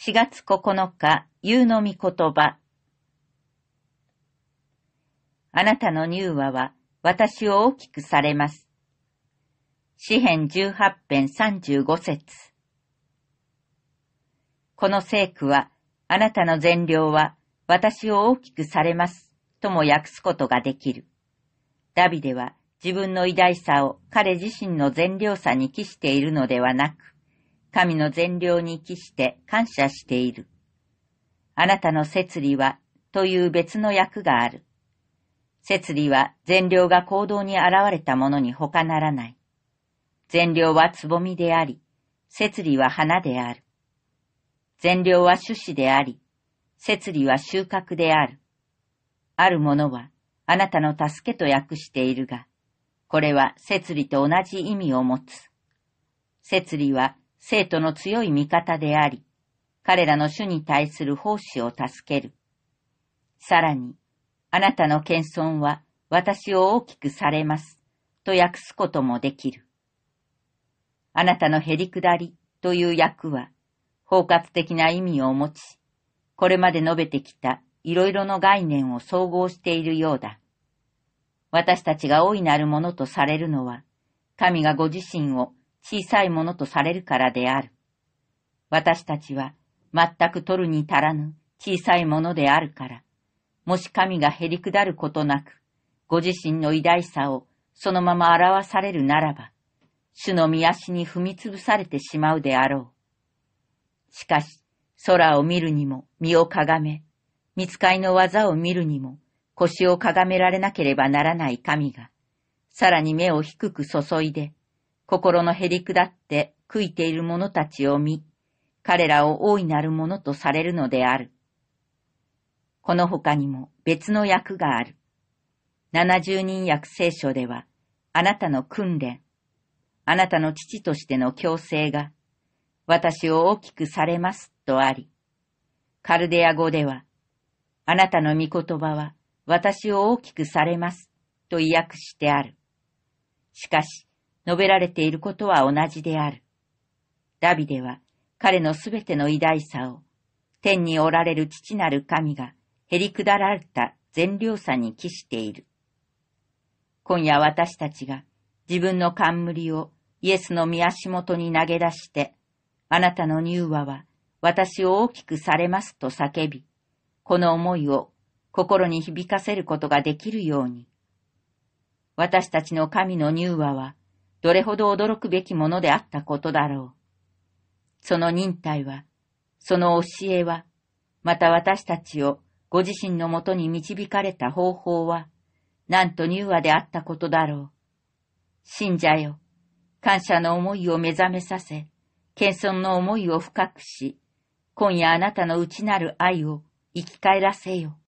4月9日、夕の御言葉。あなたの乳和は私を大きくされます。詩編18編35節この聖句は、あなたの善良は私を大きくされます、とも訳すことができる。ダビデは自分の偉大さを彼自身の善良さに期しているのではなく、神の善良に帰して感謝している。あなたの摂理はという別の役がある。摂理は善良が行動に現れたものに他ならない。善良はつぼみであり、摂理は花である。善良は種子であり、摂理は収穫である。あるものはあなたの助けと訳しているが、これは摂理と同じ意味を持つ。摂理は生徒の強い味方であり、彼らの主に対する奉仕を助ける。さらに、あなたの謙遜は私を大きくされます、と訳すこともできる。あなたのへりくだりという訳は、包括的な意味を持ち、これまで述べてきたいろいろの概念を総合しているようだ。私たちが大いなるものとされるのは、神がご自身を小さいものとされるからである。私たちは全く取るに足らぬ小さいものであるから、もし神が減り下ることなく、ご自身の偉大さをそのまま表されるならば、主の見足に踏みつぶされてしまうであろう。しかし、空を見るにも身をかがめ、見つかいの技を見るにも腰をかがめられなければならない神が、さらに目を低く注いで、心のへり下って悔いている者たちを見、彼らを大いなる者とされるのである。この他にも別の役がある。七十人役聖書では、あなたの訓練、あなたの父としての強制が、私を大きくされますとあり、カルデア語では、あなたの御言葉は私を大きくされますと意訳してある。しかし、述べられていることは同じである。ダビデは彼のすべての偉大さを、天におられる父なる神がへり下られた善良さに帰している。今夜私たちが自分の冠をイエスの御足元に投げ出して、あなたの乳和は私を大きくされますと叫び、この思いを心に響かせることができるように。私たちの神の乳和はどれほど驚くべきものであったことだろう。その忍耐は、その教えは、また私たちをご自身のもとに導かれた方法は、なんと柔和であったことだろう。信者よ、感謝の思いを目覚めさせ、謙遜の思いを深くし、今夜あなたの内なる愛を生き返らせよ。